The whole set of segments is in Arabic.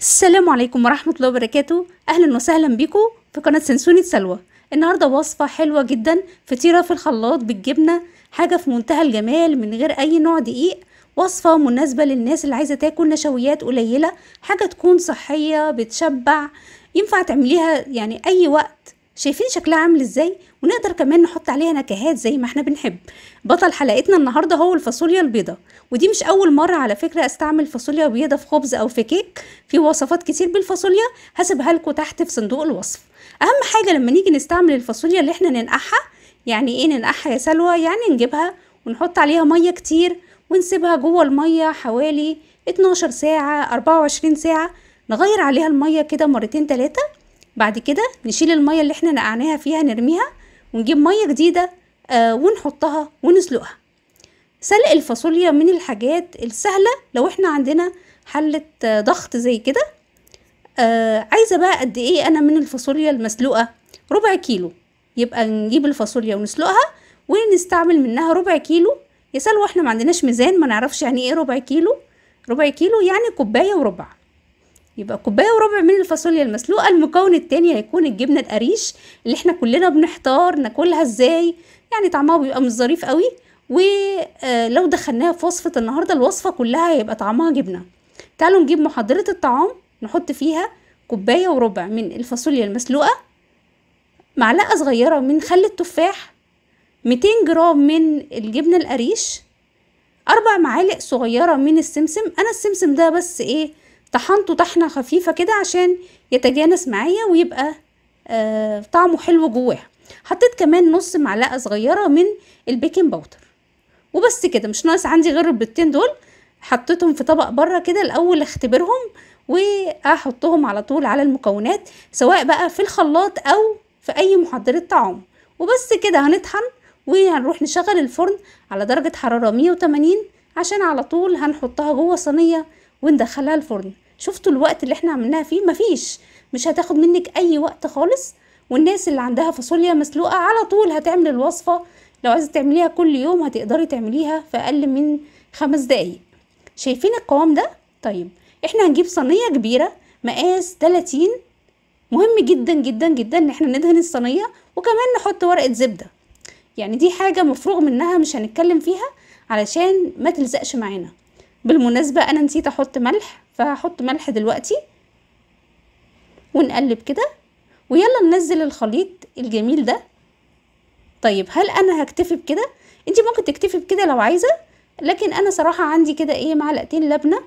السلام عليكم ورحمة الله وبركاته أهلا وسهلا بكم في قناة سنسوني سلوى النهاردة وصفة حلوة جدا فطيرة في الخلاط بالجبنة حاجة في منتهى الجمال من غير أي نوع دقيق وصفة مناسبة للناس اللي عايزة تاكل نشويات قليلة حاجة تكون صحية بتشبع ينفع تعمليها يعني أي وقت شايفين شكلها عامل ازاي ونقدر كمان نحط عليها نكهات زي ما احنا بنحب بطل حلقتنا النهارده هو الفاصوليا البيضاء ودي مش اول مره على فكره استعمل فاصوليا بيضاء في خبز او في كيك في وصفات كتير بالفاصوليا هسيبها لكم تحت في صندوق الوصف اهم حاجه لما نيجي نستعمل الفاصوليا اللي احنا ننقعها يعني ايه ننقعها يا سلوى يعني نجيبها ونحط عليها ميه كتير ونسيبها جوه الميه حوالي 12 ساعه 24 ساعه نغير عليها الميه كده مرتين ثلاثه بعد كده نشيل المية اللي احنا نقعناها فيها نرميها ونجيب مية جديدة آه ونحطها ونسلقها سلق الفاصوليا من الحاجات السهلة لو احنا عندنا حلة آه ضغط زي كده آه عايزة بقى قد ايه انا من الفاصوليا المسلوقة ربع كيلو يبقى نجيب الفاصوليا ونسلقها ونستعمل منها ربع كيلو يا سلوى احنا ما عندناش ميزان ما نعرفش يعني ايه ربع كيلو ربع كيلو يعني كوباية وربع يبقى كوبايه وربع من الفاصوليا المسلوقه المكون التاني هيكون الجبنه القريش اللي احنا كلنا بنحتار ناكلها ازاي يعني طعمها بيبقى مش ظريف قوي ولو آه، دخلناها في وصفه النهارده الوصفه كلها هيبقى طعمها جبنه تعالوا نجيب محضره الطعام نحط فيها كوبايه وربع من الفاصوليا المسلوقه معلقه صغيره من خل التفاح 200 جرام من الجبنه القريش اربع معالق صغيره من السمسم انا السمسم ده بس ايه طحنته طحنة خفيفة كده عشان يتجانس معايا ويبقى آه طعمه حلو جواها حطيت كمان نص معلقة صغيرة من البيكنج باودر وبس كده مش ناقص عندي غير البيضتين دول حطيتهم في طبق بره كده الاول اختبرهم واحطهم على طول على المكونات سواء بقى في الخلاط او في اي محضرة طعام وبس كده هنطحن وهنروح نشغل الفرن على درجة حرارة 180 عشان على طول هنحطها جوه صينية وندخلها الفرن شفتوا الوقت اللي احنا عملناها فيه مفيش مش هتاخد منك اي وقت خالص والناس اللي عندها فاصوليا مسلوقه على طول هتعمل الوصفه لو عايزه تعمليها كل يوم هتقدري تعمليها في اقل من خمس دقايق شايفين القوام ده طيب احنا هنجيب صينيه كبيره مقاس 30 مهم جدا جدا جدا ان احنا ندهن الصينيه وكمان نحط ورقه زبده يعني دي حاجه مفروغ منها مش هنتكلم فيها علشان ما تلزقش معانا بالمناسبة أنا نسيت أحط ملح فهحط ملح دلوقتي ونقلب كده ويلا ننزل الخليط الجميل ده طيب هل أنا هكتفي بكده؟ انت ممكن تكتفي بكده لو عايزة لكن أنا صراحة عندي كده إيه معلقتين لبنة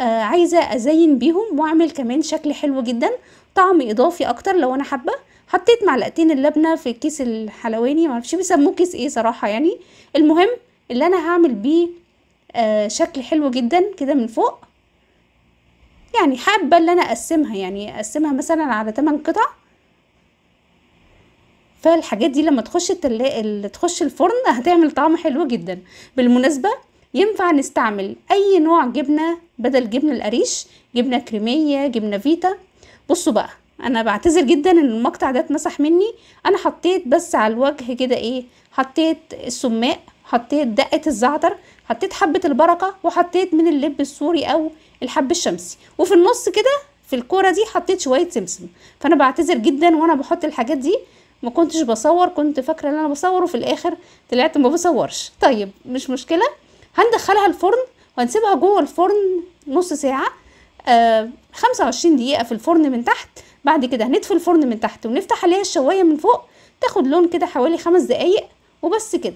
آه عايزة أزين بيهم وأعمل كمان شكل حلو جدا طعم إضافي أكتر لو أنا حابة حطيت معلقتين اللبنة في كيس الحلواني معرفش بيسموه كيس إيه صراحة يعني المهم اللي أنا هعمل بيه آه، شكل حلو جدا كده من فوق يعني حابة ان انا اقسمها يعني اقسمها مثلا على 8 قطع فالحاجات دي لما تخش التلا... تخش الفرن هتعمل طعم حلو جدا بالمناسبة ينفع نستعمل اي نوع جبنة بدل جبنه القريش جبنة كريمية جبنة فيتا بصوا بقى انا بعتذر جدا ان المقطع ده اتمسح مني انا حطيت بس على الوجه كده ايه حطيت السماق حطيت دقه الزعتر حطيت حبه البركه وحطيت من اللب السوري او الحب الشمسي وفي النص كده في الكوره دي حطيت شويه سمسم فانا بعتذر جدا وانا بحط الحاجات دي ما كنتش بصور كنت فاكره ان انا بصور وفي الاخر طلعت ما بصورش طيب مش مشكله هندخلها الفرن وهنسيبها جوه الفرن نص ساعه آه 25 دقيقه في الفرن من تحت بعد كده هنطفي الفرن من تحت ونفتح عليها الشوايه من فوق تاخد لون كده حوالي خمس دقايق وبس كده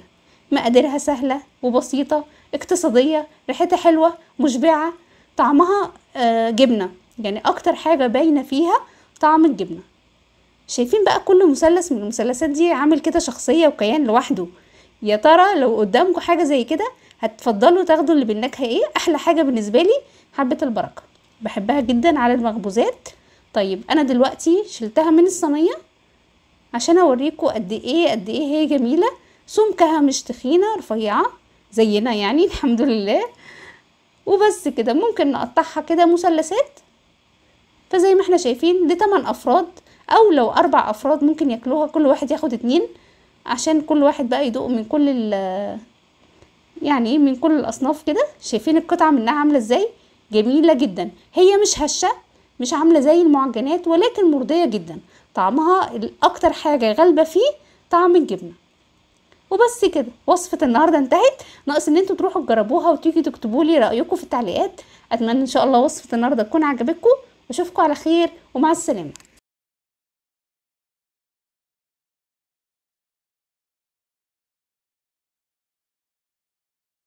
مقاديرها سهلة وبسيطة اقتصادية ريحتها حلوة مشبعة طعمها آه، جبنة يعني أكتر حاجة باينة فيها طعم الجبنة شايفين بقى كل مثلث من المثلثات دي عامل كده شخصية وكيان لوحده يا ترى لو قدامكم حاجة زي كده هتفضلوا تاخدوا اللي بالنكهة ايه أحلى حاجة بالنسبة لي حبة البركة بحبها جدا على المخبوزات طيب أنا دلوقتي شلتها من الصينية عشان أوريكم قد ايه قد ايه هي جميلة سمكها مش تخينة رفيعة زينا يعني الحمد لله وبس كده ممكن نقطعها كده مثلثات فزي ما احنا شايفين دي 8 افراد او لو اربع افراد ممكن ياكلوها كل واحد ياخد اتنين عشان كل واحد بقى يدوق من كل ال يعني من كل الاصناف كده شايفين القطعه منها عامله ازاي جميله جدا هي مش هشه مش عامله زي المعجنات ولكن مرضيه جدا طعمها الاكتر حاجه غالبه فيه طعم الجبنه وبس كده وصفه النهارده انتهت ناقص ان انتوا تروحوا تجربوها وتيجي تكتبوا لي رايكم في التعليقات اتمنى ان شاء الله وصفه النهارده تكون عجبتكم واشوفكم على خير ومع السلامه